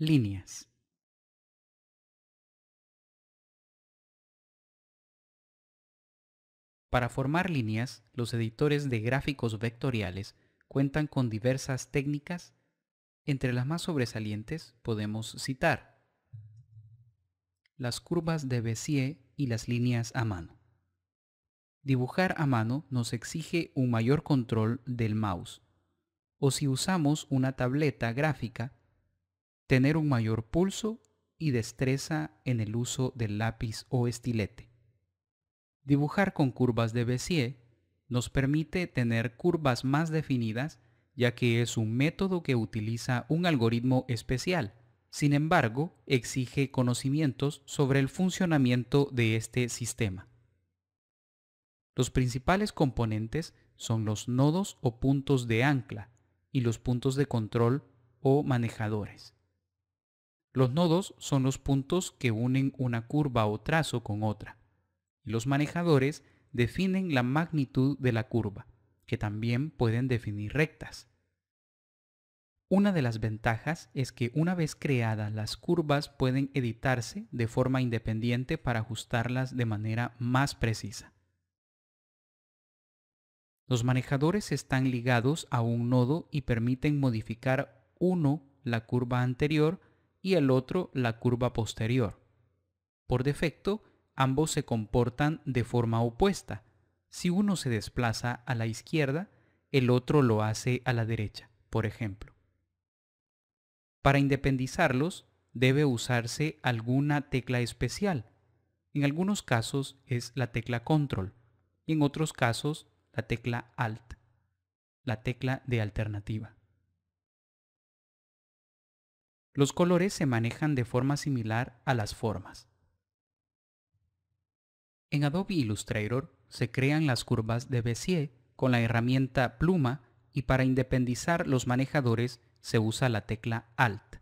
líneas. Para formar líneas, los editores de gráficos vectoriales cuentan con diversas técnicas. Entre las más sobresalientes podemos citar las curvas de Bézier y las líneas a mano. Dibujar a mano nos exige un mayor control del mouse, o si usamos una tableta gráfica, tener un mayor pulso y destreza en el uso del lápiz o estilete. Dibujar con curvas de Bézier nos permite tener curvas más definidas ya que es un método que utiliza un algoritmo especial. Sin embargo, exige conocimientos sobre el funcionamiento de este sistema. Los principales componentes son los nodos o puntos de ancla y los puntos de control o manejadores. Los nodos son los puntos que unen una curva o trazo con otra. Los manejadores definen la magnitud de la curva, que también pueden definir rectas. Una de las ventajas es que una vez creadas las curvas pueden editarse de forma independiente para ajustarlas de manera más precisa. Los manejadores están ligados a un nodo y permiten modificar uno la curva anterior y el otro la curva posterior. Por defecto, ambos se comportan de forma opuesta. Si uno se desplaza a la izquierda, el otro lo hace a la derecha, por ejemplo. Para independizarlos, debe usarse alguna tecla especial. En algunos casos es la tecla Control, y en otros casos la tecla Alt, la tecla de alternativa. Los colores se manejan de forma similar a las formas. En Adobe Illustrator se crean las curvas de Bézier con la herramienta pluma y para independizar los manejadores se usa la tecla Alt.